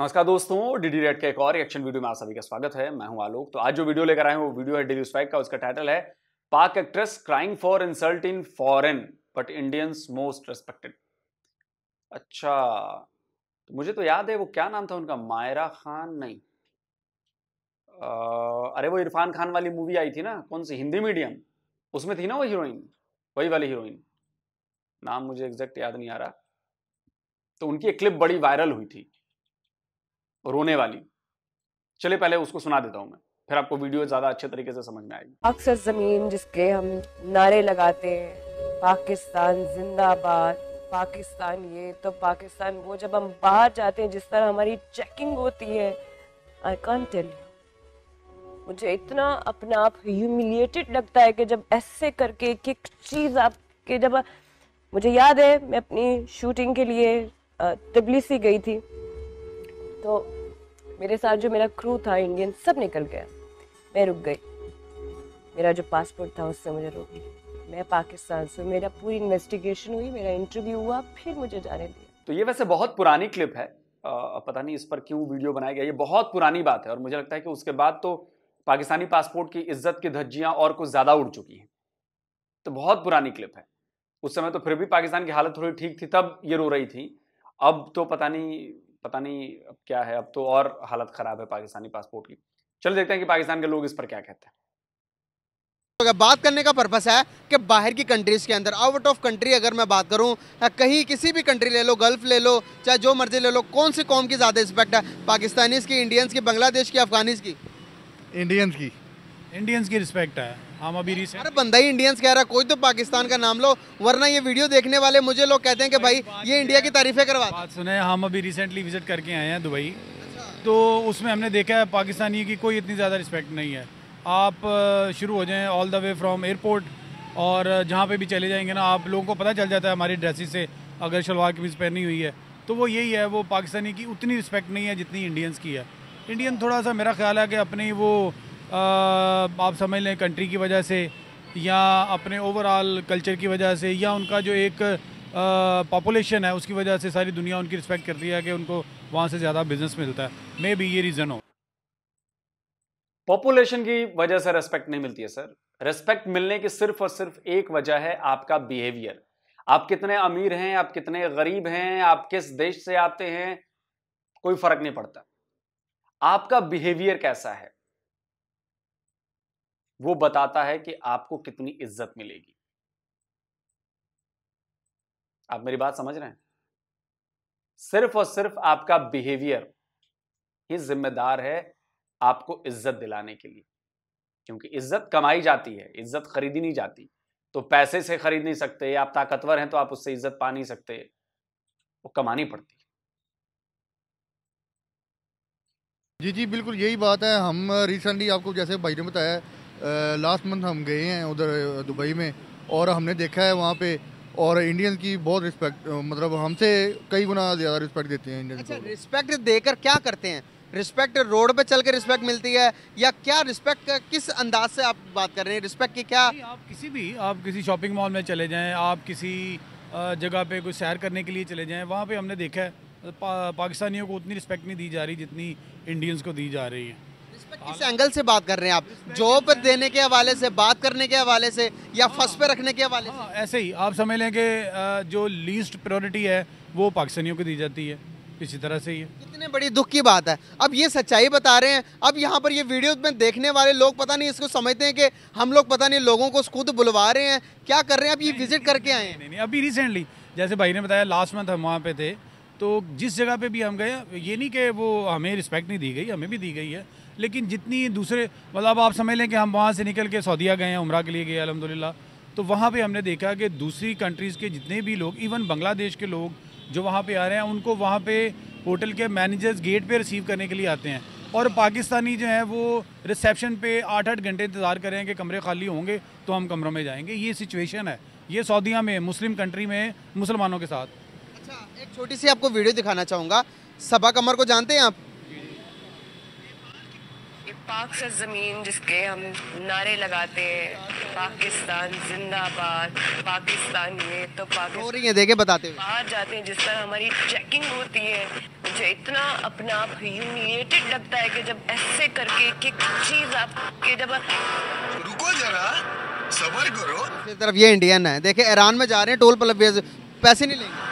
नमस्कार दोस्तों DD red के एक और एक्शन वीडियो में आप सभी का स्वागत है मैं हूं आलोक तो आज जो वीडियो लेकर आए हैं वो वीडियो है डेली स्पाइक का उसका टाइटल है Pak actress crying for insult in foreign but Indians most respected अच्छा तो मुझे तो याद है वो क्या नाम था उनका मायरा खान नहीं आ, अरे वो इरफान खान वाली मूवी आई थी ना कौन सी हिंदी मीडियम उसमें थी ना वो हीरोइन वही वाली हीरोइन नाम मुझे एग्जैक्ट याद नहीं आ रहा तो उनकी एक क्लिप बड़ी वायरल हुई थी रोने वाली चले पहले उसको सुना देता हूँ मैं फिर आपको वीडियो ज्यादा अच्छे तरीके से समझ में आएगी अक्सर जमीन जिसके हम नारे लगाते हैं पाकिस्तान जिंदाबाद पाकिस्तान ये तो पाकिस्तान वो जब हम बाहर जाते हैं जिस तरह हमारी चेकिंग होती है आई कॉन्ट टेल यू मुझे इतना अपने आप ह्यूमिलिएटेड लगता है कि जब ऐसे करके एक एक चीज़ आपके जब मुझे याद है मैं अपनी शूटिंग के लिए तबलीसी गई थी तो मेरे साथ जो मेरा क्रू था इंडियन सब निकल गया मैं रुक गई मेरा जो पासपोर्ट था उससे मुझे रोक लिया मैं पाकिस्तान से मेरा पूरी इन्वेस्टिगेशन हुई मेरा इंटरव्यू हुआ फिर मुझे जाने दिया तो ये वैसे बहुत पुरानी क्लिप है आ, पता नहीं इस पर क्यों वीडियो बनाया गया ये बहुत पुरानी बात है और मुझे लगता है कि उसके बाद तो पाकिस्तानी पासपोर्ट की इज्जत की धज्जियां और कुछ ज़्यादा उड़ चुकी हैं तो बहुत पुरानी क्लिप है उस समय तो फिर भी पाकिस्तान की हालत थोड़ी ठीक थी तब ये रो रही थी अब तो पता नहीं पता नहीं अब क्या है अब तो और हालत खराब है पाकिस्तानी पासपोर्ट की चलो देखते हैं कि पाकिस्तान के लोग इस पर क्या कहते हैं तो बात करने का पर्पस है कि बाहर की कंट्रीज़ के अंदर आउट ऑफ कंट्री अगर मैं बात करूं कहीं किसी भी कंट्री ले लो गल्फ़ ले लो चाहे जो मर्ज़ी ले लो कौन सी कौम की ज़्यादा रिस्पेक्ट है पाकिस्तानीज़ की इंडियंस की बांग्लादेश की अफगानिस की इंडियंस की इंडियंस की रिस्पेक्ट है हम अभी रिसेंट अरे बंदा ही इंडियंस कह रहा है कोई तो पाकिस्तान का नाम लो वरना ये वीडियो देखने वाले मुझे लोग कहते हैं कि भाई ये इंडिया की तारीफें करवा बात सुने हम अभी रिसेंटली विजिट करके आए हैं दुबई अच्छा। तो उसमें हमने देखा है पाकिस्तानी की कोई इतनी ज़्यादा रिस्पेक्ट नहीं है आप शुरू हो जाएँ all the way from airport और जहाँ पर भी चले जाएंगे ना आप लोगों को पता चल जाता है हमारी ड्रेसिस से अगर शलवार कमीज पहनी हुई है तो वो यही है वो पाकिस्तानी की उतनी रिस्पेक्ट नहीं है जितनी इंडियंस की है इंडियन थोड़ा सा मेरा ख्याल है कि अपनी वो आप समझ लें कंट्री की वजह से या अपने ओवरऑल कल्चर की वजह से या उनका जो एक पॉपुलेशन है उसकी वजह से सारी दुनिया उनकी रिस्पेक्ट करती है कि उनको वहाँ से ज़्यादा बिजनेस मिलता है मे बी ये रीज़न हो पॉपुलेशन की वजह से रेस्पेक्ट नहीं मिलती है सर रेस्पेक्ट मिलने की सिर्फ और सिर्फ एक वजह है आपका बिहेवियर आप कितने अमीर हैं आप कितने गरीब हैं आप किस देश से आते हैं कोई फर्क नहीं पड़ता आपका बिहेवियर कैसा है वो बताता है कि आपको कितनी इज्जत मिलेगी आप मेरी बात समझ रहे हैं सिर्फ और सिर्फ आपका बिहेवियर ही जिम्मेदार है आपको इज्जत दिलाने के लिए क्योंकि इज्जत कमाई जाती है इज्जत खरीदी नहीं जाती तो पैसे से खरीद नहीं सकते आप ताकतवर हैं तो आप उससे इज्जत पा नहीं सकते वो कमानी पड़ती जी जी बिल्कुल यही बात है हम रिसेंटली आपको जैसे भाई ने बताया लास्ट मंथ हम गए हैं उधर दुबई में और हमने देखा है वहाँ पे और इंडियन की बहुत रिस्पेक्ट मतलब हमसे कई गुना ज़्यादा रिस्पेक्ट देते हैं इंडियन अच्छा, रिस्पेक्ट देकर क्या करते हैं रिस्पेक्ट रोड पे चल के रिस्पेक्ट मिलती है या क्या रिस्पेक्ट किस अंदाज से आप बात कर रहे हैं रिस्पेक्ट की क्या आप किसी भी आप किसी शॉपिंग मॉल में चले जाएँ आप किसी जगह पे कोई सैर करने के लिए चले जाएँ वहाँ पर हमने देखा है पा, पाकिस्तानियों को उतनी रिस्पेक्ट नहीं दी जा रही जितनी इंडियंस को दी जा रही है किस एंगल से बात कर रहे हैं आप जॉब देने के हवाले से बात करने के हवाले से या हाँ। फर्स्ट पे रखने के हवाले से हाँ, ऐसे ही आप समझ लें कि जो लीस्ट प्रायोरिटी है वो पाकिस्तानियों को दी जाती है इसी तरह से ही कितने बड़ी दुख की बात है अब ये सच्चाई बता रहे हैं अब यहाँ पर ये वीडियो में देखने वाले लोग पता नहीं इसको समझते हैं कि हम लोग पता नहीं लोगों को खुद बुलवा रहे हैं क्या कर रहे हैं अब ये विजिट करके आए हैं अभी रिसेंटली जैसे भाई ने बताया लास्ट मंथ हम वहाँ पे थे तो जिस जगह पे भी हम गए ये नहीं कि वो हमें रिस्पेक्ट नहीं दी गई हमें भी दी गई है लेकिन जितनी दूसरे मतलब आप समझ लें कि हम वहाँ से निकल के सऊदिया गए हैं उम्र के लिए गए अलहमदिल्ला तो वहाँ पर हमने देखा कि दूसरी कंट्रीज़ के जितने भी लोग इवन बांग्लादेश के लोग जो वहाँ पर आ रहे हैं उनको वहाँ पर होटल के मैनेजर्स गेट पर रिसीव करने के लिए आते हैं और पाकिस्तानी जो है वो रिसेप्शन पे आठ आठ घंटे इंतज़ार कर रहे हैं कि कमरे खाली होंगे तो हम कमरों में जाएंगे ये सिचुएशन है ये सऊदिया में मुस्लिम कंट्री में मुसलमानों के साथ अच्छा एक छोटी सी आपको वीडियो दिखाना चाहूँगा सबा कमर को जानते हैं आप पाक सा ज़मीन जिसके हम नारे लगाते हैं पाकिस्तान जिंदाबाद पाकिस्तान ये तो पाकिस्तान देखे बताते हैं बाहर जाते हैं जिस तरह हमारी चेकिंग होती है मुझे इतना अपना आप ह्यूमिलेटेड लगता है कि जब ऐसे करके कि चीज़ आप के जब रुको जरा सबर करो तरफ ये इंडियन है देखे ईरान में जा रहे हैं टोल पलबिया पैसे नहीं लेंगे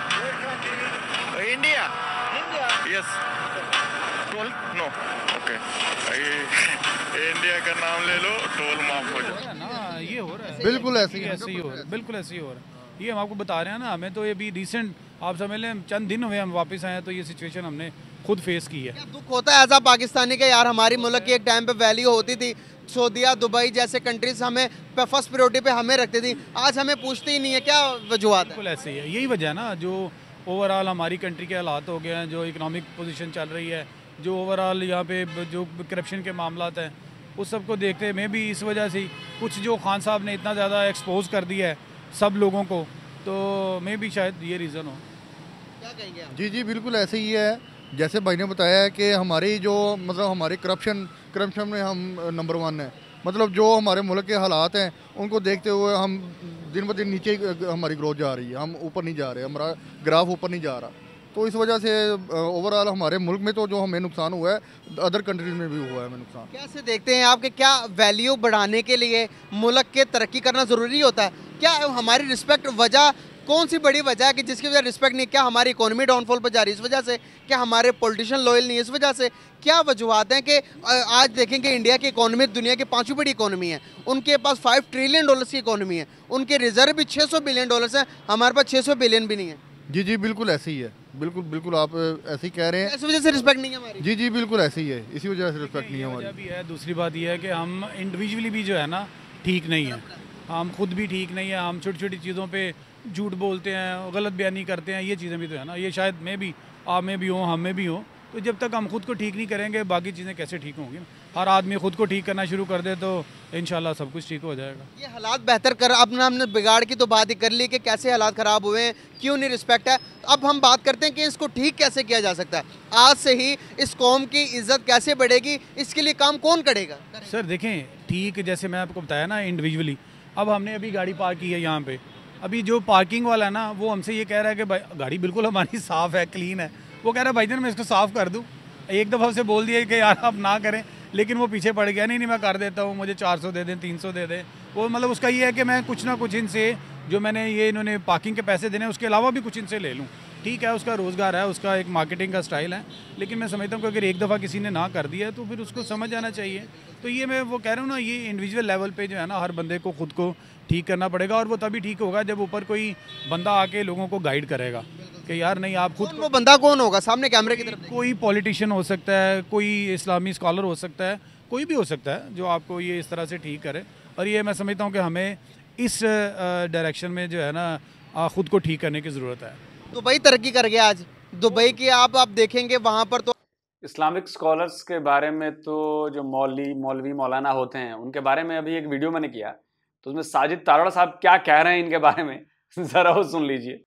बिल्कुल ऐसे ही ऐसे ही हो रहा है बिल्कुल ऐसे ही हो रहा है ये हम आपको बता रहे हैं ना हमें तो ये भी रिसेंट आप समझ लें चंद दिन हुए हम वापस आए हैं तो ये सिचुएशन हमने खुद फेस की है दुख होता है एज पाकिस्तानी का यार हमारी मुल्क की एक टाइम पे वैल्यू होती थी सऊदीया दुबई जैसे कंट्रीज हमें फर्स्ट प्रियोरिटी पे हमें रखती थी आज हमें पूछते ही नहीं है क्या वजूहत बिल्कुल ऐसे ही है यही वजह है ना जो ओवरऑल हमारी कंट्री के हालात हो गए हैं जो इकनॉमिक पोजिशन चल रही है जो ओवरऑल यहाँ पे जो करप्शन के मामला हैं उस सब को देखते में भी इस वजह से कुछ जो खान साहब ने इतना ज़्यादा एक्सपोज कर दिया है सब लोगों को तो मैं भी शायद ये रीज़न हो क्या कहेंगे आप? जी जी बिल्कुल ऐसे ही है जैसे भाई ने बताया है कि हमारी जो मतलब हमारे करप्शन करप्शन में हम नंबर वन हैं मतलब जो हमारे मुल्क के हालात हैं उनको देखते हुए हम दिन ब दिन नीचे हमारी ग्रोथ जा रही है हम ऊपर नहीं जा रहे हमारा ग्राफ ऊपर नहीं जा रहा तो इस वजह से ओवरऑल हमारे मुल्क में तो जो हमें नुकसान हुआ है अदर कंट्रीज में भी हुआ है हमें नुकसान कैसे देखते हैं आपके क्या वैल्यू बढ़ाने के लिए मुल्क के तरक्की करना ज़रूरी होता है क्या हमारी रिस्पेक्ट वजह कौन सी बड़ी वजह है कि जिसकी वजह रिस्पेक्ट नहीं क्या हमारी इकोनॉमी डाउनफॉल पर जा रही है इस वजह से क्या हमारे पॉलिटिशियन लॉयल नहीं है इस वजह से क्या वजूहत हैं कि आज देखें कि इंडिया की इकोनॉमी दुनिया की पाँचवीं बड़ी इकोनॉमी है उनके पास फाइव ट्रिलियन डॉलर्स की इकोनॉमी है उनके रिजर्व भी छः बिलियन डॉलर्स हैं हमारे पास छः बिलियन भी नहीं है जी जी बिल्कुल ऐसे ही है बिल्कुल बिल्कुल आप ऐसे ही कह रहे हैं इस वजह से रिस्पेक्ट नहीं है हमारी जी जी बिल्कुल ऐसे ही है इसी वजह से रिस्पेक्ट नहीं है हमारी भी है दूसरी बात यह है कि हम इंडिविजुअली भी जो है ना ठीक नहीं है हम खुद भी ठीक नहीं है हम छोटी छोटी चीज़ों पर झूठ बोलते हैं गलत बयानी करते हैं ये चीज़ें भी तो है ना ये शायद मैं भी आप में भी हों हमें भी हों तो जब तक हम खुद को ठीक नहीं करेंगे बाकी चीज़ें कैसे ठीक होंगी हर आदमी खुद को ठीक करना शुरू कर दे तो इन सब कुछ ठीक हो जाएगा ये हालात बेहतर कर अपना हमने बिगाड़ की तो बात ही कर ली कि कैसे हालात ख़राब हुए हैं क्यों नहीं रिस्पेक्ट है तो अब हम बात करते हैं कि इसको ठीक कैसे किया जा सकता है आज से ही इस कौम की इज्जत कैसे बढ़ेगी इसके लिए काम कौन करेगा सर देखें ठीक जैसे मैं आपको बताया ना इंडिविजुअली अब हमने अभी गाड़ी पार्क की है यहाँ पर अभी जो पार्किंग वाला है ना वो हमसे ये कह रहा है कि गाड़ी बिल्कुल हमारी साफ़ है क्लीन है वो कह रहा भाई जान मैं इसको साफ़ कर दूँ एक दफ़ा उसे बोल दिया कि यार आप ना करें लेकिन वो पीछे पड़ गया नहीं नहीं मैं कर देता हूँ मुझे 400 दे दें 300 दे दें वो मतलब उसका ये है कि मैं कुछ ना कुछ इनसे जो मैंने ये इन्होंने पार्किंग के पैसे देने उसके अलावा भी कुछ इनसे ले लूँ ठीक है उसका रोज़गार है उसका एक मार्केटिंग का स्टाइल है लेकिन मैं समझता हूँ कि अगर एक दफ़ा किसी ने ना कर दिया तो फिर उसको समझ आना चाहिए तो ये मैं वो कह रहा हूँ ना ये इंडिविजुअल लेवल पे जो है ना हर बंदे को खुद को ठीक करना पड़ेगा और वो तभी ठीक होगा जब ऊपर कोई बंदा आके लोगों को गाइड करेगा कि यार नहीं आप खुद वो बंदा कौन होगा सामने कैमरे की तरफ कोई पॉलिटिशियन हो सकता है कोई इस्लामी स्कॉलर हो सकता है कोई भी हो सकता है जो आपको ये इस तरह से ठीक करे और ये मैं समझता हूँ कि हमें इस डायरेक्शन में जो है ना ख़ुद को ठीक करने की ज़रूरत है दुबई तरक्की कर गया आज दुबई की आप आप देखेंगे वहाँ पर तो इस्लामिक स्कॉलर्स के बारे में तो जो मौली मौलवी मौलाना होते हैं उनके बारे में अभी एक वीडियो मैंने किया तो उसमें साजिद तारोड़ा साहब क्या कह रहे हैं इनके बारे में जरा वो सुन लीजिए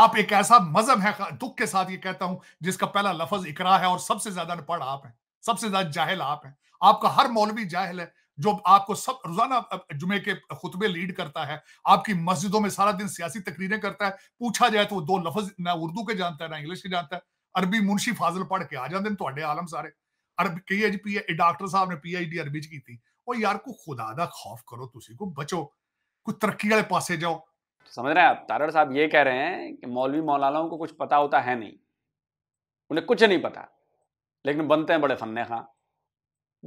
आप एक ऐसा मजहब है दुख के साथ ये कहता हूं जिसका पहला लफज इकरा है और सबसे ज्यादा अनपढ़ आप हैं सबसे ज्यादा जाहिल आप हैं आपका हर मौलवी जाहिल है जो आपको सब रोजाना जुमे के खुतबे लीड करता है आपकी मस्जिदों में सारा दिन सियासी तकरीरें करता है पूछा जाए तो वो दो लफज ना उर्दू के जानता है ना इंग्लिश के जानता है अरबी मुंशी फाजल पढ़ के आ जाते हैं आलम सारे अरब कही पी डॉक्टर साहब ने पी आई डी अरबी च की वो यार को खुदा का खौफ करो तुम को बचो कुछ तरक्की वाले पासे जाओ तो समझ रहे हैं आप तारड़ साहब ये कह रहे हैं कि मौलवी मौलानाओं को कुछ पता होता है नहीं उन्हें कुछ नहीं पता लेकिन बनते हैं बड़े फन्ने खां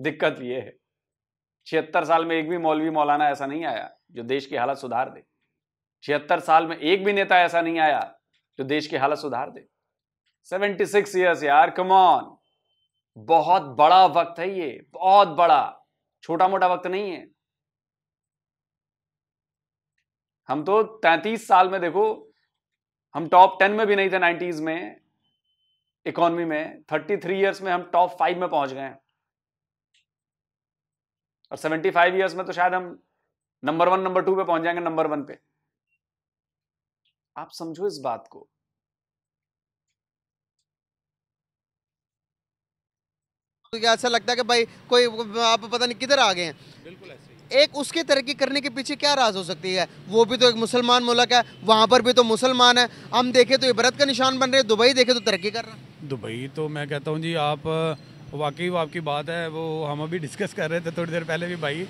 दिक्कत ये है छिहत्तर साल में एक भी मौलवी मौलाना ऐसा नहीं आया जो देश की हालत सुधार दे छिहत्तर साल में एक भी नेता ऐसा नहीं आया जो देश की हालत सुधार दे सेवेंटी सिक्स ईयर्स यार कमॉन बहुत बड़ा वक्त है ये बहुत बड़ा छोटा मोटा वक्त नहीं है हम तो तैतीस साल में देखो हम टॉप टेन में भी नहीं थे नाइन्टीज में इकोनॉमी में थर्टी थ्री ईयर्स में हम टॉप फाइव में पहुंच गए हैं और 75 फाइव ईयर्स में तो शायद हम नंबर वन नंबर टू पे पहुंच जाएंगे नंबर वन पे आप समझो इस बात को क्या ऐसा लगता है कि भाई कोई आप पता नहीं किधर आ गए हैं बिल्कुल ऐसे एक उसके तरक्की करने के पीछे क्या राज हो सकती है वो भी तो एक मुसलमान मुल्क है वहाँ पर भी तो मुसलमान है हम देखे तो इबरत का निशान बन रहे दुबई देखे तो तरक्की कर रहा दुबई तो मैं कहता हूँ जी आप वाकई आपकी बात है वो हम अभी डिस्कस कर रहे थे थोड़ी देर पहले भी भाई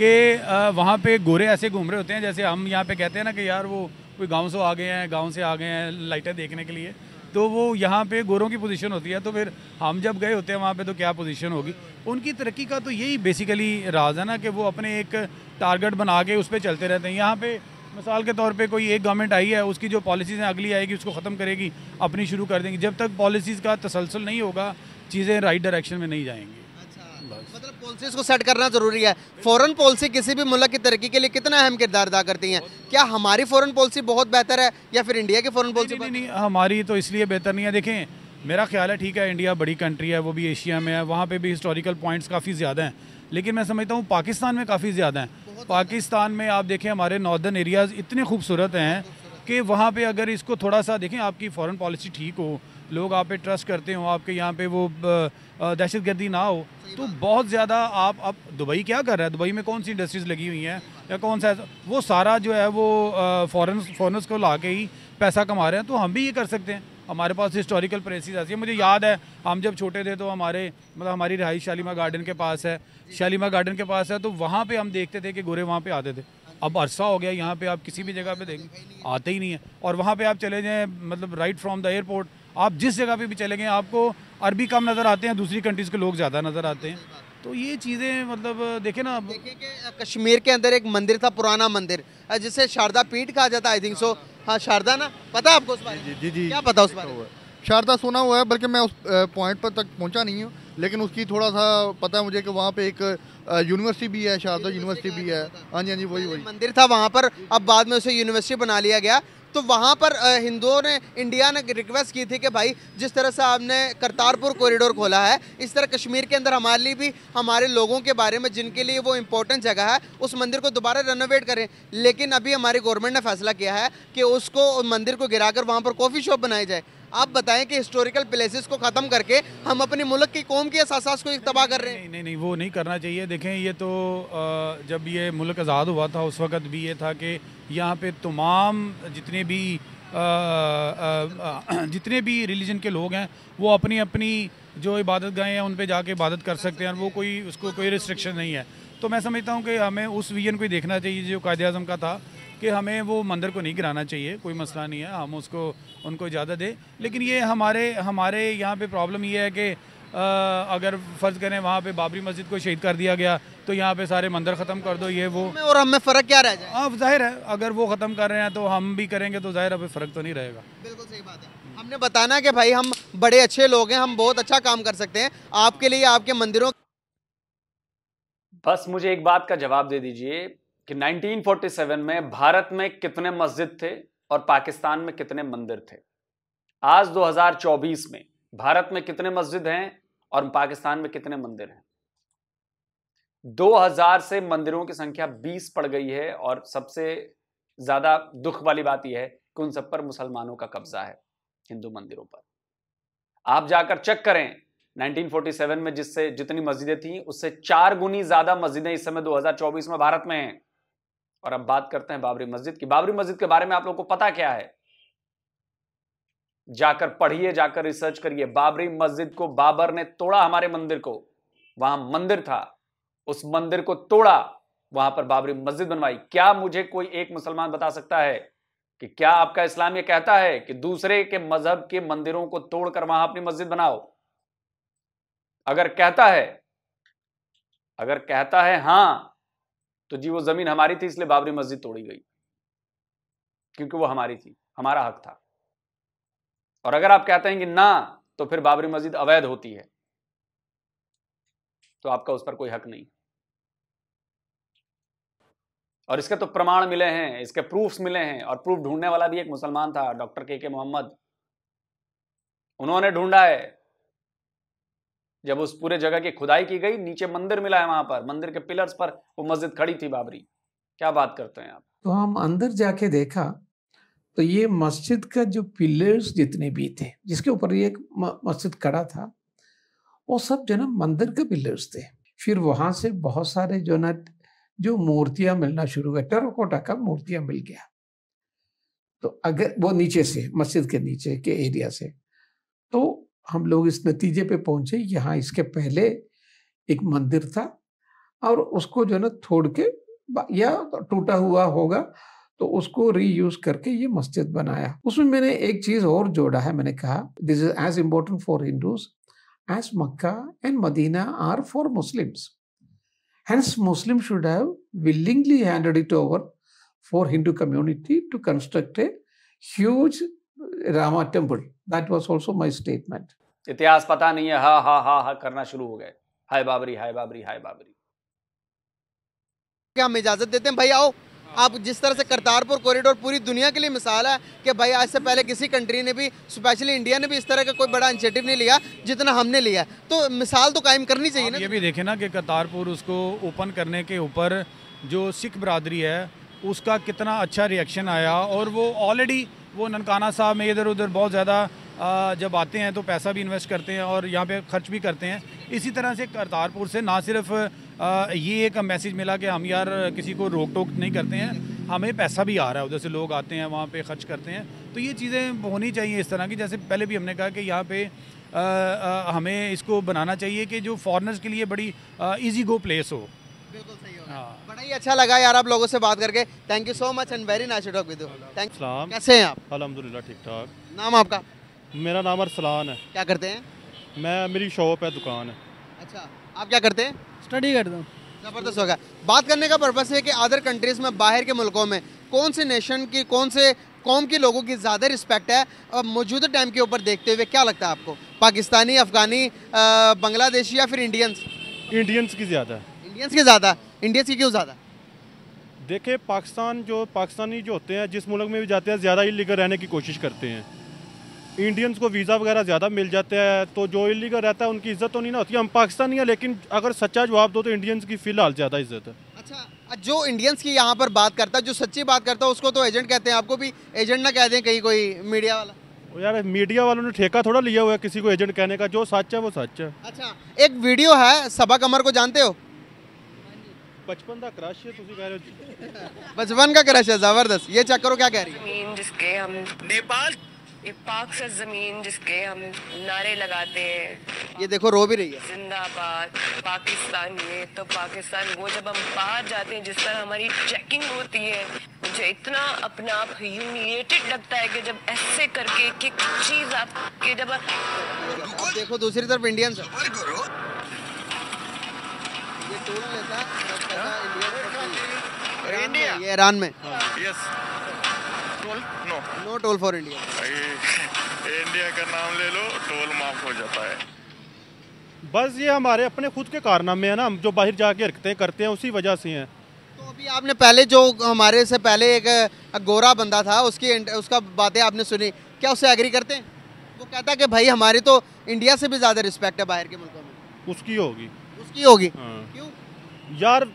कि वहाँ पे गोरे ऐसे घूम रहे होते हैं जैसे हम यहाँ पे कहते हैं ना कि यार वो कोई गांव से आ गए हैं गांव से आ गए हैं लाइटें देखने के लिए तो वो यहाँ पे गोरों की पोजीशन होती है तो फिर हम जब गए होते हैं वहाँ पे तो क्या पोजीशन होगी उनकी तरक्की का तो यही बेसिकली राज है ना कि वो अपने एक टारगेट बना के उस पर चलते रहते हैं यहाँ पे मिसाल के तौर पर कोई एक गवर्नमेंट आई है उसकी जो पॉलिसीज़ हैं अगली आएगी उसको ख़त्म करेगी अपनी शुरू कर देंगी जब तक पॉलिसीज़ का तसलसल नहीं होगा चीज़ें राइट डायरेक्शन में नहीं जाएंगी अच्छा, मतलब पॉलिसीज को सेट करना जरूरी है फॉरेन पॉलिसी किसी भी मुल्क की तरक्की के लिए कितना अहम किरदार अदा करती हैं क्या हमारी फॉरेन पॉलिसी बहुत बेहतर है या फिर इंडिया की फॉरेन पॉलिसी नहीं, नहीं, नहीं हमारी तो इसलिए बेहतर नहीं है देखें मेरा ख्याल है ठीक है इंडिया बड़ी कंट्री है वो भी एशिया में है वहाँ पर भी हिस्टोरिकल पॉइंट्स काफ़ी ज़्यादा हैं लेकिन मैं समझता हूँ पाकिस्तान में काफ़ी ज़्यादा हैं पाकिस्तान में आप देखें हमारे नॉर्दर्न एरियाज़ इतने खूबसूरत हैं कि वहाँ पर अगर इसको थोड़ा सा देखें आपकी फ़ॉरन पॉलिसी ठीक हो लोग आप पे ट्रस्ट करते हो आपके यहाँ पे वो दहशत गर्दी ना हो तो बहुत ज़्यादा आप अब दुबई क्या कर रहा है दुबई में कौन सी इंडस्ट्रीज़ लगी हुई हैं या कौन सा वो सारा जो है वो फॉरन फॉरनर्स को ला के ही पैसा कमा रहे हैं तो हम भी ये कर सकते हैं हमारे पास हिस्टोरिकल प्लेसिस ऐसी मुझे याद है हम जब छोटे थे तो हमारे मतलब हमारी रहाइश शालीमा गार्डन के पास है शालीमा गार्डन के पास है तो वहाँ पर हम देखते थे कि गोरे वहाँ पर आते थे अब अरसा हो गया यहाँ पे आप किसी भी जगह पे देखें आते ही नहीं है और वहाँ पे आप चले जाएँ मतलब राइट फ्रॉम द एयरपोर्ट आप जिस जगह पे भी चले गए आपको अरबी कम नज़र आते हैं दूसरी कंट्रीज़ के लोग ज़्यादा नज़र आते हैं तो ये चीज़ें मतलब देखें ना देखें कि कश्मीर के अंदर एक मंदिर था पुराना मंदिर जिसे शारदा पीठ कहा जाता आई थिंक सो हाँ शारदा ना पता आपको उस जी जी जी क्या पता उस शारदा सुना हुआ है बल्कि मैं उस पॉइंट पर तक पहुंचा नहीं हूँ लेकिन उसकी थोड़ा सा पता है मुझे कि वहाँ पे एक यूनिवर्सिटी भी है शारदा यूनिवर्सिटी भी है हाँ जी हाँ जी वही वही मंदिर था वहाँ पर अब बाद में उसे यूनिवर्सिटी बना लिया गया तो वहाँ पर हिंदुओं ने इंडिया ने रिक्वेस्ट की थी कि भाई जिस तरह से आपने करतारपुर कॉरिडोर खोला है इस तरह कश्मीर के अंदर हमारे लिए भी हमारे लोगों के बारे में जिनके लिए वो इम्पोर्टेंट जगह है उस मंदिर को दोबारा रेनोवेट करें लेकिन अभी हमारी गवर्नमेंट ने फैसला किया है कि उसको मंदिर को गिराकर वहाँ पर कॉफ़ी शॉप बनाई जाए आप बताएं कि हिस्टोरिकल प्लेसेस को ख़त्म करके हम अपने मुल्क की कौम की असासास को तबाह कर रहे हैं नहीं, नहीं नहीं वो नहीं करना चाहिए देखें ये तो जब ये मुल्क आज़ाद हुआ था उस वक़्त भी ये था कि यहाँ पे तमाम जितने भी आ, आ, जितने भी रिलीजन के लोग हैं वो अपनी अपनी जो इबादत गाहें हैं उन पर जाके इबादत कर सकते हैं वो कोई उसको कोई रिस्ट्रिक्शन नहीं है तो मैं समझता हूँ कि हमें उस विजन को ही देखना चाहिए जो कायदे अजम का था कि हमें वो मंदिर को नहीं गिराना चाहिए कोई मसला नहीं है हम उसको उनको इजाज़त दें लेकिन ये हमारे हमारे यहाँ पे प्रॉब्लम ये है कि अगर फ़र्ज़ करें वहाँ पे बाबरी मस्जिद को शहीद कर दिया गया तो यहाँ पे सारे मंदिर ख़त्म कर दो ये वो और हमें फ़र्क क्या रह जाए हाँ जाहिर है अगर वो ख़त्म कर रहे हैं तो हम भी करेंगे तो जाहिर हमें फ़र्क तो नहीं रहेगा बिल्कुल सही बात है हमने बताना कि भाई हम बड़े अच्छे लोग हैं हम बहुत अच्छा काम कर सकते हैं आपके लिए आपके मंदिरों बस मुझे एक बात का जवाब दे दीजिए कि 1947 में भारत में कितने मस्जिद थे और पाकिस्तान में कितने मंदिर थे आज 2024 में भारत में कितने मस्जिद हैं और पाकिस्तान में कितने मंदिर हैं 2000 से मंदिरों की संख्या 20 पड़ गई है और सबसे ज्यादा दुख वाली बात यह है कि उन सब पर मुसलमानों का कब्जा है हिंदू मंदिरों पर आप जाकर चेक करें 1947 में जिससे जितनी मस्जिदें थी उससे चार गुनी ज्यादा मस्जिदें इस समय 2024 में भारत में हैं और अब बात करते हैं बाबरी मस्जिद की बाबरी मस्जिद के बारे में आप लोग को पता क्या है जाकर पढ़िए जाकर रिसर्च करिए बाबरी मस्जिद को बाबर ने तोड़ा हमारे मंदिर को वहां मंदिर था उस मंदिर को तोड़ा वहां पर बाबरी मस्जिद बनवाई क्या मुझे कोई एक मुसलमान बता सकता है कि क्या आपका इस्लाम ये कहता है कि दूसरे के मजहब के मंदिरों को तोड़कर वहां अपनी मस्जिद बनाओ अगर कहता है अगर कहता है हां तो जी वो जमीन हमारी थी इसलिए बाबरी मस्जिद तोड़ी गई क्योंकि वो हमारी थी हमारा हक था और अगर आप कहते हैं कि ना तो फिर बाबरी मस्जिद अवैध होती है तो आपका उस पर कोई हक नहीं और इसके तो प्रमाण मिले हैं इसके प्रूफ्स मिले हैं और प्रूफ ढूंढने वाला भी एक मुसलमान था डॉक्टर के के मोहम्मद उन्होंने ढूंढा है जब उस पूरे जगह की खुदाई की गई नीचे मंदिर मिला है वहां पर मंदिर के पिलर्स पर वो मस्जिद खड़ी थी बाबरी क्या बात करते हैं आप तो हम अंदर जाके देखा तो ये मस्जिद का जो पिलर्स जितने भी थे जिसके ऊपर ये मस्जिद खड़ा था वो सब जो ना मंदिर के पिलर्स थे फिर वहां से बहुत सारे जो ना जो मूर्तियां मिलना शुरू हुआ टेराकोटा का मूर्तियां मिल गया तो अगर वो नीचे से मस्जिद के नीचे के एरिया से तो हम लोग इस नतीजे पे पहुंचे यहाँ इसके पहले एक मंदिर था और उसको जो है ना छोड़ के या टूटा हुआ होगा तो उसको रीयूज करके ये मस्जिद बनाया उसमें मैंने एक चीज और जोड़ा है मैंने कहा this is as important for Hindus as Mecca and Medina are for Muslims hence Muslim should have willingly handed it over for Hindu community to construct a huge Rama temple that was also my statement इतिहास पता नहीं है हा हा हा हा करना शुरू हो गए हाय बाबरी हाय बाबरी हाय बाबरी क्या हम इजाजत देते हैं भाई आओ आप जिस तरह से करतारपुर कॉरिडोर पूरी दुनिया के लिए मिसाल है कि भाई आज से पहले किसी कंट्री ने भी स्पेशली इंडिया ने भी इस तरह का कोई बड़ा इंसेटिव नहीं लिया जितना हमने लिया तो मिसाल तो कायम करनी चाहिए ना ये भी देखे ना कि करतारपुर उसको ओपन करने के ऊपर जो सिख बरदरी है उसका कितना अच्छा रिएक्शन आया और वो ऑलरेडी वो ननकाना साहब में इधर उधर बहुत ज़्यादा जब आते हैं तो पैसा भी इन्वेस्ट करते हैं और यहाँ पे खर्च भी करते हैं इसी तरह से करतारपुर से ना सिर्फ ये एक मैसेज मिला कि हम यार किसी को रोक टोक नहीं करते हैं हमें पैसा भी आ रहा है उधर से लोग आते हैं वहाँ पे खर्च करते हैं तो ये चीज़ें होनी चाहिए इस तरह की जैसे पहले भी हमने कहा कि यहाँ पे आ, आ, हमें इसको बनाना चाहिए कि जो फॉरनर्स के लिए बड़ी ईजी गो प्लेस हो बिल्कुल सही होगा हाँ। बड़ा ही अच्छा लगा यार आप लोगों से बात करके thank you so much and very nice talk with you thank सलाम कैसे हैं आप अलहमदिल्ला ठीक ठाक नाम आपका मेरा नाम अरसलान है क्या करते हैं मैं मेरी शॉप है दुकान है अच्छा आप क्या करते हैं स्टडी करता हूँ ज़बरदस्त होगा बात करने का पर्पज़ है कि अदर कंट्रीज़ में बाहर के मुल्कों में कौन से नेशन की कौन से कौम के लोगों की ज़्यादा रिस्पेक्ट है और मौजूदा टाइम के ऊपर देखते हुए क्या लगता है आपको पाकिस्तानी अफ़गानी बांग्लादेशी या फिर इंडियंस इंडियंस की ज़्यादा है इंडियंस के ज़्यादा इंडियंस के क्यों ज़्यादा देखिए पाकिस्तान जो पाकिस्तानी जो होते हैं जिस मुल्क में भी जाते हैं ज़्यादा इलीगल रहने की कोशिश करते हैं इंडियंस को वीज़ा वगैरह ज़्यादा मिल जाते हैं तो जो इलीगल रहता है उनकी इज्जत तो नहीं ना होती हम पाकिस्तानी हैं लेकिन अगर सच्चा जवाब दो तो इंडियंस की फ़िलहाल ज़्यादा इज्जत है अच्छा जो इंडियंस की यहाँ पर बात करता है जो सच्ची बात करता है उसको तो एजेंट कहते हैं आपको भी एजेंट ना कह दें कहीं कोई मीडिया वाला यार मीडिया वालों ने ठेका थोड़ा लिया हुआ है किसी को एजेंट कहने का जो सच है वो सच है अच्छा एक वीडियो है सबा कमर को जानते हो ਬਚਪਨ ਦਾ ਕ੍ਰਸ਼ ਹੈ ਤੁਸੀਂ ਕਹਿ ਰਹੇ ਹੋ बचपन का क्रश है जबरदस्त ये चेक करो क्या कह रही है जमीन जिसके हम नेपाल ये पाक से जमीन जिसके हम नारे लगाते हैं ये देखो रो भी रही है जिंदाबाद पाकिस्तान ये तो पाकिस्तान वो जब हम बाहर जाते हैं जिस तरह हमारी चेकिंग होती है मुझे इतना अपना आप ह्यूमिलेटेड लगता है कि जब ऐसे करके कि चीज़ आपके जब आप- देखो दूसरी तरफ इंडियन इंडिया ईरान हाँ। में yes toll no no toll for India India का नाम ले लो टोल माफ हो जाता है बस ये हमारे अपने खुद के कारनामे हैं ना हम जो बाहर जाके रखते हैं करते हैं उसी वजह से हैं तो अभी आपने पहले जो हमारे से पहले एक गोरा बंदा था उसकी उसका बातें आपने सुनी क्या उससे एग्री करते हैं वो कहता कि भाई हमारी तो इंडिया से भी ज़्यादा रिस्पेक्ट है बाहर के मुल्कों में उसकी होगी उसकी होगी हाँ। यार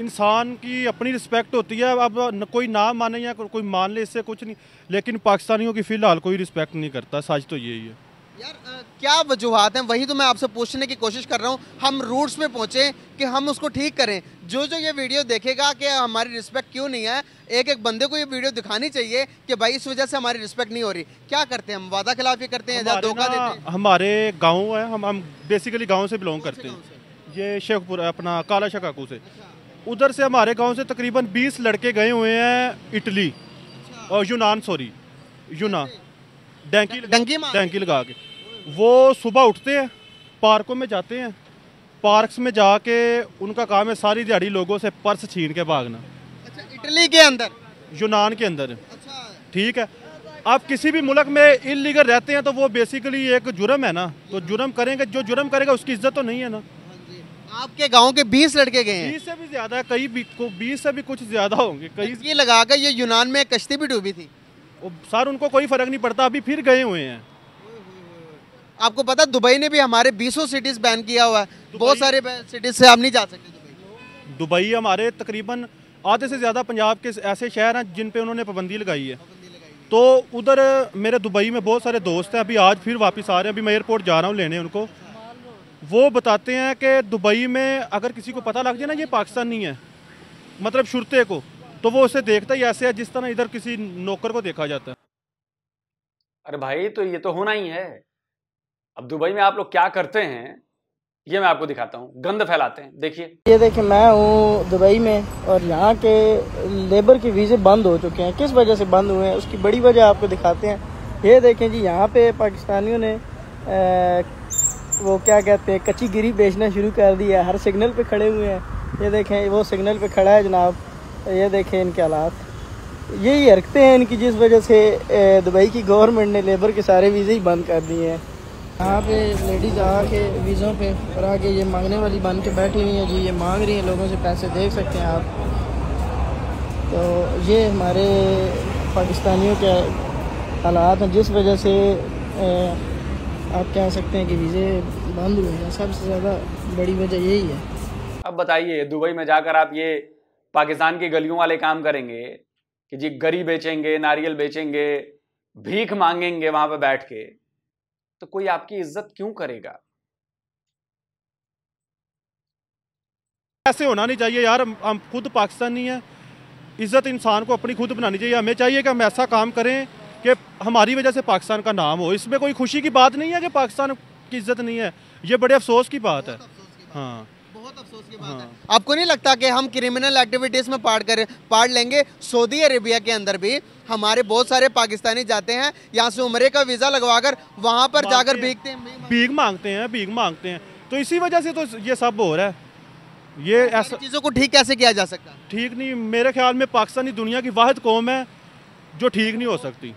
इंसान की अपनी रिस्पेक्ट होती है अब न, कोई ना माने या को, कोई मान ले इससे कुछ नहीं लेकिन पाकिस्तानियों की फ़िलहाल कोई रिस्पेक्ट नहीं करता सच तो यही है यार आ, क्या वजूहत हैं वही तो मैं आपसे पूछने की कोशिश कर रहा हूँ हम रूट्स में पहुँचे कि हम उसको ठीक करें जो जो ये वीडियो देखेगा कि हमारी रिस्पेक्ट क्यों नहीं है एक एक बंदे को ये वीडियो दिखानी चाहिए कि भाई इस वजह से हमारी रिस्पेक्ट नहीं हो रही क्या करते हैं हम वादा खिलाफ ये करते हैं हमारे गाँव है हम हम बेसिकली गाँव से बिलोंग करते हैं ये शेखपुर अपना काला शकाकू से उधर से हमारे गांव से तकरीबन 20 लड़के गए हुए हैं इटली और यूनान सॉरी यूनान डेंकी डेंकी डेंकी लगा के वो सुबह उठते हैं पार्कों में जाते हैं पार्क्स में जाके उनका काम है सारी दिहाड़ी लोगों से पर्स छीन के भागना अच्छा इटली के अंदर यूनान के अंदर अच्छा। ठीक है आप किसी भी मुल्क में इलीगल रहते हैं तो वो बेसिकली एक जुर्म है ना तो जुर्म करेंगे जो जुर्म करेगा उसकी इज्जत तो नहीं है ना आपके गांव के 20 लड़के गए हैं 20 से भी ज्यादा कई भी को 20 से भी कुछ ज्यादा होंगे कई ये लगा कर ये यूनान में कश्ती भी डूबी थी सर उनको कोई फर्क नहीं पड़ता अभी फिर गए हुए हैं आपको पता दुबई ने भी हमारे बीसों सिटीज बैन किया हुआ है बहुत सारे सिटीज से हम नहीं जा सकते दुबई हमारे तकरीबन आधे से ज़्यादा पंजाब के ऐसे शहर हैं जिन पे उन्होंने पाबंदी लगाई है तो उधर मेरे दुबई में बहुत सारे दोस्त हैं अभी आज फिर वापस आ रहे हैं अभी मैं एयरपोर्ट जा रहा हूँ लेने उनको वो बताते हैं कि दुबई में अगर किसी को पता लग जाए ना ये पाकिस्तानी है मतलब शुरते को तो वो उसे देखता ही ऐसे है जिस तरह इधर किसी नौकर को देखा जाता है अरे भाई तो ये तो होना ही है अब दुबई में आप लोग क्या करते हैं ये मैं आपको दिखाता हूँ गंद फैलाते हैं देखिए ये देखिए मैं हूँ दुबई में और यहाँ के लेबर के वीज़े बंद हो चुके हैं किस वजह से बंद हुए हैं उसकी बड़ी वजह आपको दिखाते हैं ये देखें जी यहाँ पे पाकिस्तानियों ने वो क्या कहते हैं कच्ची गिरी बेचना शुरू कर दिया हर सिग्नल पे खड़े हुए हैं ये देखें वो सिग्नल पे खड़ा है जनाब ये देखें इनके हालात यही हरकतें हैं इनकी जिस वजह से दुबई की गवर्नमेंट ने लेबर के सारे वीज़े ही बंद कर दिए हैं यहाँ पे लेडीज़ आके वीज़ों पे और आके ये मांगने वाली बन के बैठी हुई हैं जी ये मांग रही हैं लोगों से पैसे देख सकते हैं आप तो ये हमारे पाकिस्तानियों के हालात हैं जिस वजह से आप कह सकते हैं कि वीज़े बंद हुए हैं सबसे ज़्यादा बड़ी वजह यही है अब बताइए दुबई में जाकर आप ये पाकिस्तान की गलियों वाले काम करेंगे कि जी गरी बेचेंगे नारियल बेचेंगे भीख मांगेंगे वहां पर बैठ के तो कोई आपकी इज्जत क्यों करेगा ऐसे होना नहीं चाहिए यार हम खुद पाकिस्तानी हैं इज्जत इंसान को अपनी खुद बनानी चाहिए हमें चाहिए कि हम ऐसा काम करें कि हमारी वजह से पाकिस्तान का नाम हो इसमें कोई खुशी की बात नहीं है कि पाकिस्तान की इज्जत नहीं है ये बड़े अफसोस की बात है हाँ बहुत अफसोस की बात हाँ। है आपको नहीं लगता कि हम क्रिमिनल एक्टिविटीज़ में पार्ट कर पार्ट लेंगे सऊदी अरेबिया के अंदर भी हमारे बहुत सारे पाकिस्तानी जाते हैं यहाँ से उम्र का वीज़ा लगवाकर वहाँ पर जाकर भीगते हैं भीग मांगते हैं भीग मांगते हैं तो इसी वजह से तो ये सब हो रहा है ये ऐसा चीज़ों को ठीक कैसे किया जा सकता है ठीक नहीं मेरे ख्याल में पाकिस्तानी दुनिया की वाहद कौम है जो ठीक नहीं हो सकती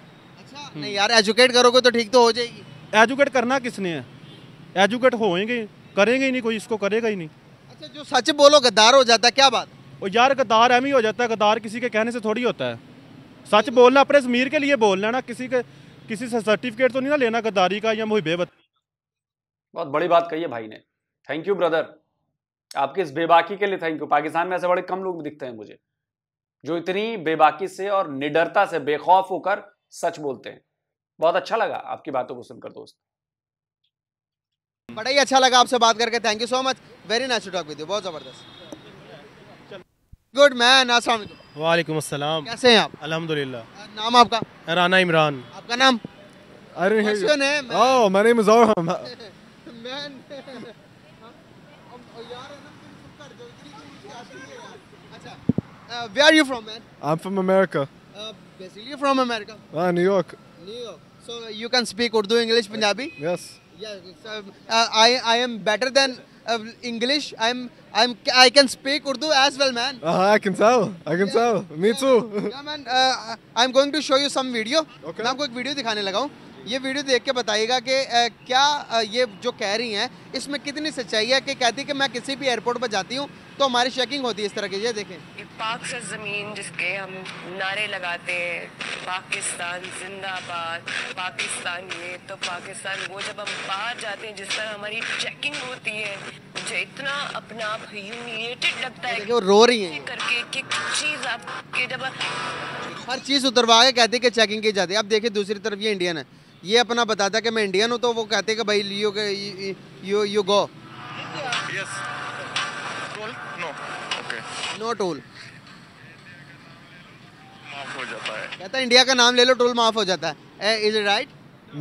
अच्छा नहीं यार एजुकेट करोगे तो ठीक तो हो जाएगी एजुकेट करना किसने है एजुकेट होएंगे करेंगे ही नहीं कोई इसको करेगा ही नहीं अच्छा जो सच बोलो गद्दार हो जाता है क्या बात वो यार गद्दार एम ही हो जाता है गद्दार किसी के कहने से थोड़ी होता है सच बोलना अपने जमीर के लिए बोलना ना किसी के किसी से सर्टिफिकेट तो नहीं ना लेना गद्दारी का या मुहिबे बहुत बड़ी बात कही है भाई ने थैंक यू ब्रदर आपके इस बेबाकी के लिए थैंक यू पाकिस्तान में ऐसे बड़े कम लोग दिखते हैं मुझे जो इतनी बेबाकी से और निडरता से बेखौफ होकर सच बोलते हैं बहुत अच्छा लगा आपकी बातों को सुनकर दोस्त बड़ा ही अच्छा लगा आपसे बात करके thank you so much very nice to talk with you बहुत ज़बरदस्त गुड मैन अस्सलाम वालेकुम अस्सलाम कैसे हैं आप अल्हम्दुलिल्लाह नाम आपका राना इमरान आपका नाम अरे है ओ माय नेम इज औरहम मैन यार अच्छा where are you from man I am from America Basically from America? Ah, New York. New York. So uh, you can speak Urdu, English, Punjabi? Yes. Yes. yeah, so, Uh, I, I am better than uh, English. I'm I'm I can speak Urdu as well, man. Uh, I can tell. I can yeah. tell. Me yeah. too. yeah, man. Uh, I'm going to show you some video. Okay. मैं आपको एक video दिखाने लगा हूँ ये video देख के बताइएगा कि क्या ये जो कह रही हैं इसमें कितनी सच्चाई है कि कहती है कि मैं किसी भी एयरपोर्ट पर जाती हूँ तो हमारी चेकिंग होती है इस तरह की ये देखें ये पाक से ज़मीन जिसके हम नारे लगाते हैं पाकिस्तान जिंदाबाद पाकिस्तान ये तो पाकिस्तान वो जब हम बाहर जाते हैं जिस तरह हमारी चेकिंग होती है मुझे इतना अपना आप ह्यूमिलेटेड लगता है वो रो रही है करके कि चीज़ आपके जब हर चीज़ उतरवा के कहते हैं कि चेकिंग की जाती है अब देखिए दूसरी तरफ ये इंडियन है ये अपना बताता है कि मैं इंडियन हूँ तो वो कहते हैं कि भाई you you you go yes. No toll माफ हो जाता है कहता है इंडिया का नाम ले लो टोल माफ हो जाता है is it right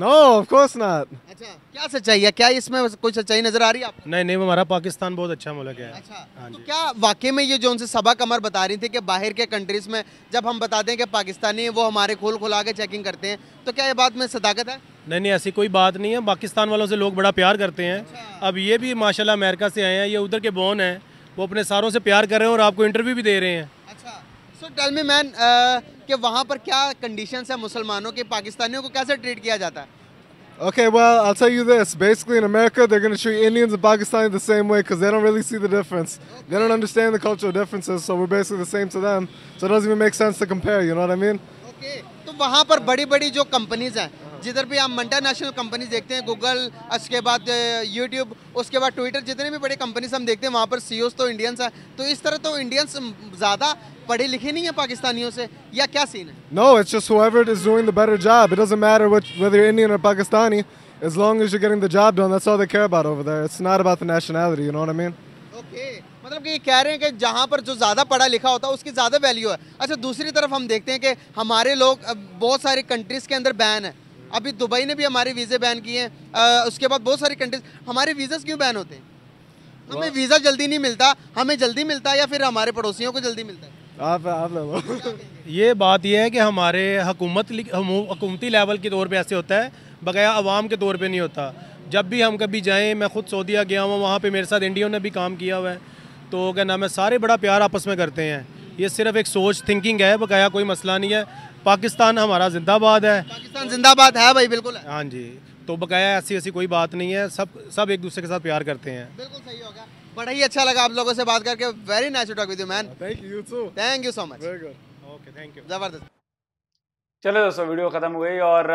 no of course not अच्छा क्या सच्चाई है क्या इसमें कोई सच्चाई नजर आ रही है आपको नहीं नहीं हमारा पाकिस्तान बहुत अच्छा मुल्क है अच्छा हाँ तो क्या वाकई में ये जो उनसे सबा कमर बता रही थी कि बाहर के कंट्रीज में जब हम बताते हैं कि पाकिस्तानी वो हमारे खोल खुला के चेकिंग करते हैं तो क्या ये बात में सदाकत है नहीं नहीं ऐसी कोई बात नहीं है पाकिस्तान वालों से लोग बड़ा प्यार करते हैं अच्छा। अब ये भी माशाल्लाह अमेरिका से आए हैं ये उधर के बोन हैं वो अपने सारों से प्यार कर रहे हैं और आपको इंटरव्यू भी दे रहे हैं अच्छा सो टेल मी मैन कि वहाँ पर क्या कंडीशंस है मुसलमानों के पाकिस्तानियों को कैसे ट्रीट किया जाता है Okay, well, I'll tell you this. Basically, in America, they're going to treat Indians and Pakistanis the same way because they don't really see the difference. They don't understand the cultural differences, so we're basically the same to them. So it doesn't even make sense to compare, you know what I mean? Okay. So, वहाँ पर बड़ी बड़ी जो companies हैं जिधर भी आप मंडा national company देखते हैं गूगल उसके बाद यूट्यूब उसके बाद ट्विटर जितने भी बड़े कंपनीज हम देखते हैं वहाँ पर सी e तो इंडियंस है तो इस तरह तो इंडियंस ज़्यादा पढ़े लिखे नहीं है पाकिस्तानियों से या क्या सीन है no it's just whoever is doing the better job it doesn't matter which, whether you're Indian as long as you're getting the job done that's all they care about over there it's not about the nationality you know what I mean okay मतलब कि ये कह रहे हैं कि जहाँ पर जो ज़्यादा पढ़ा लिखा होता है उसकी ज़्यादा वैल्यू है अच्छा दूसरी तरफ हम देखते हैं कि हमारे लोग बहुत सारी कंट्रीज़ के अंदर बैन है अभी दुबई ने भी हमारे वीज़े बैन किए हैं उसके बाद बहुत सारी कंट्रीज हमारे वीज़ाज क्यों बैन होते हैं हमें वीज़ा जल्दी नहीं मिलता हमें जल्दी मिलता है या फिर हमारे पड़ोसियों को जल्दी मिलता है आप आप ये बात यह है कि हमारे हकूमत हकूमती लेवल के तौर पे ऐसे होता है बकाया आवाम के तौर पे नहीं होता जब भी हम कभी जाएं मैं खुद सऊदिया गया हूँ वहाँ पे मेरे साथ इंडियों ने भी काम किया हुआ है तो क्या नाम है सारे बड़ा प्यार आपस में करते हैं ये सिर्फ एक सोच थिंकिंग है बकाया कोई मसला नहीं है पाकिस्तान हमारा जिंदाबाद है पाकिस्तान जिंदाबाद है भाई बिल्कुल हाँ जी तो बकाया ऐसी ऐसी कोई बात नहीं है सब सब एक दूसरे के साथ प्यार करते हैं बिल्कुल सही होगा बड़ा ही अच्छा लगा आप लोगों से बात करके very nice talk with you man thank you so thank you so much okay thank you जबरदस्त चलो दोस्तों वीडियो खत्म हुई और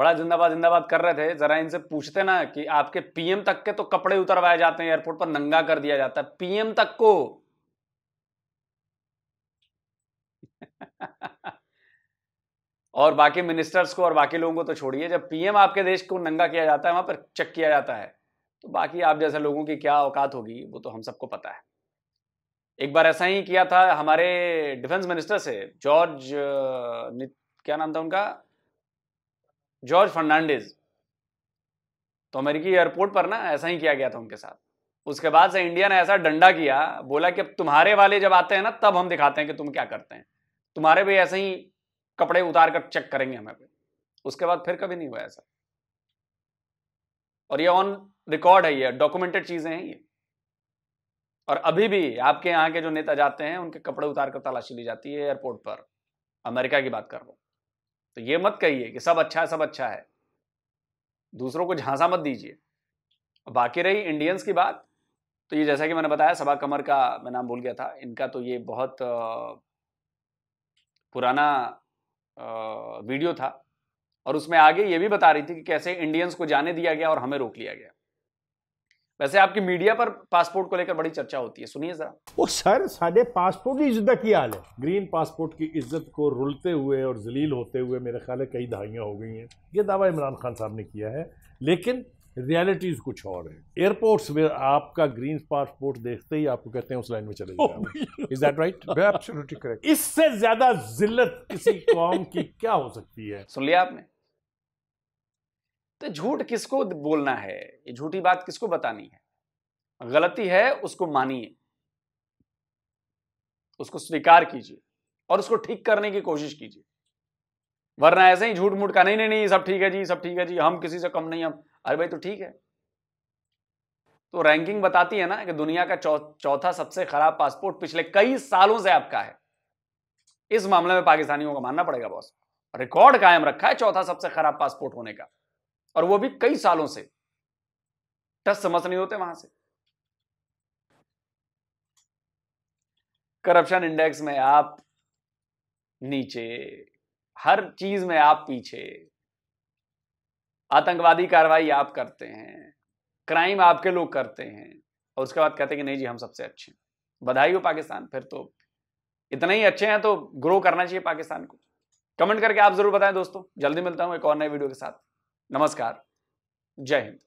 बड़ा जिंदाबाद जिंदाबाद कर रहे थे जरा इनसे पूछते ना कि आपके पीएम तक के तो कपड़े उतरवाए जाते हैं एयरपोर्ट पर नंगा कर दिया जाता है पीएम तक को और बाकी मिनिस्टर्स को और बाकी लोगों को तो छोड़िए जब पीएम आपके देश को नंगा किया जाता है वहां पर चेक किया जाता है तो बाकी आप जैसे लोगों की क्या औकात होगी वो तो हम सबको पता है एक बार ऐसा ही किया था हमारे डिफेंस मिनिस्टर से जॉर्ज क्या नाम था उनका जॉर्ज फर्नांडिस तो अमेरिकी एयरपोर्ट पर ना ऐसा ही किया गया था उनके साथ उसके बाद से इंडिया ने ऐसा डंडा किया बोला कि अब तुम्हारे वाले जब आते हैं ना तब हम दिखाते हैं कि तुम क्या करते हैं तुम्हारे भी ऐसे ही कपड़े उतार कर चेक करेंगे हमें उसके बाद फिर कभी नहीं हुआ ऐसा और ये ऑन रिकॉर्ड है ये डॉक्यूमेंटेड चीजें हैं ये और अभी भी आपके यहाँ के जो नेता जाते हैं उनके कपड़े उतार कर तलाशी ली जाती है एयरपोर्ट पर अमेरिका की बात कर रहा हूँ तो ये मत कहिए कि सब अच्छा है सब अच्छा है दूसरों को झांसा मत दीजिए बाकी रही इंडियंस की बात तो ये जैसा कि मैंने बताया सबा कमर का मैं नाम भूल गया था इनका तो ये बहुत पुराना वीडियो था और उसमें आगे ये भी बता रही थी कि कैसे इंडियंस को जाने दिया गया और हमें रोक लिया गया वैसे आपकी मीडिया पर पासपोर्ट को लेकर बड़ी चर्चा होती है सुनिए जरा वो सर साढ़े पासपोर्ट की इज्जत की हाल है ग्रीन पासपोर्ट की इज्जत को रुलते हुए और जलील होते हुए मेरे ख्याल है कई दहाइयाँ हो गई हैं ये दावा इमरान खान साहब ने किया है लेकिन रियलिटीज कुछ और है एयरपोर्ट्स में आपका ग्रीन पासपोर्ट देखते ही आपको कहते हैं उस लाइन में चले oh, जाओ is that right absolutely correct इससे ज्यादा जिल्लत किसी कौम की क्या हो सकती है सुन लिया आपने तो झूठ किसको बोलना है ये झूठी बात किसको बतानी है गलती है उसको मानिए उसको स्वीकार कीजिए और उसको ठीक करने की कोशिश कीजिए वरना ऐसे ही झूठ मूठ का नहीं नहीं नहीं सब ठीक है जी सब ठीक है जी हम किसी से कम नहीं हम अरे भाई तो ठीक है तो रैंकिंग बताती है ना कि दुनिया का चौथा सबसे खराब पासपोर्ट पिछले कई सालों से आपका है इस मामले में पाकिस्तानियों को मानना पड़ेगा बॉस रिकॉर्ड कायम रखा है चौथा सबसे खराब पासपोर्ट होने का और वो भी कई सालों से टस समझ नहीं होते वहां से करप्शन इंडेक्स में आप नीचे हर चीज में आप पीछे आतंकवादी कार्रवाई आप करते हैं क्राइम आपके लोग करते हैं और उसके बाद कहते हैं कि नहीं जी हम सबसे अच्छे हैं बधाई हो पाकिस्तान फिर तो इतने ही अच्छे हैं तो ग्रो करना चाहिए पाकिस्तान को कमेंट करके आप जरूर बताएं दोस्तों जल्दी मिलता हूँ एक और नए वीडियो के साथ नमस्कार जय हिंद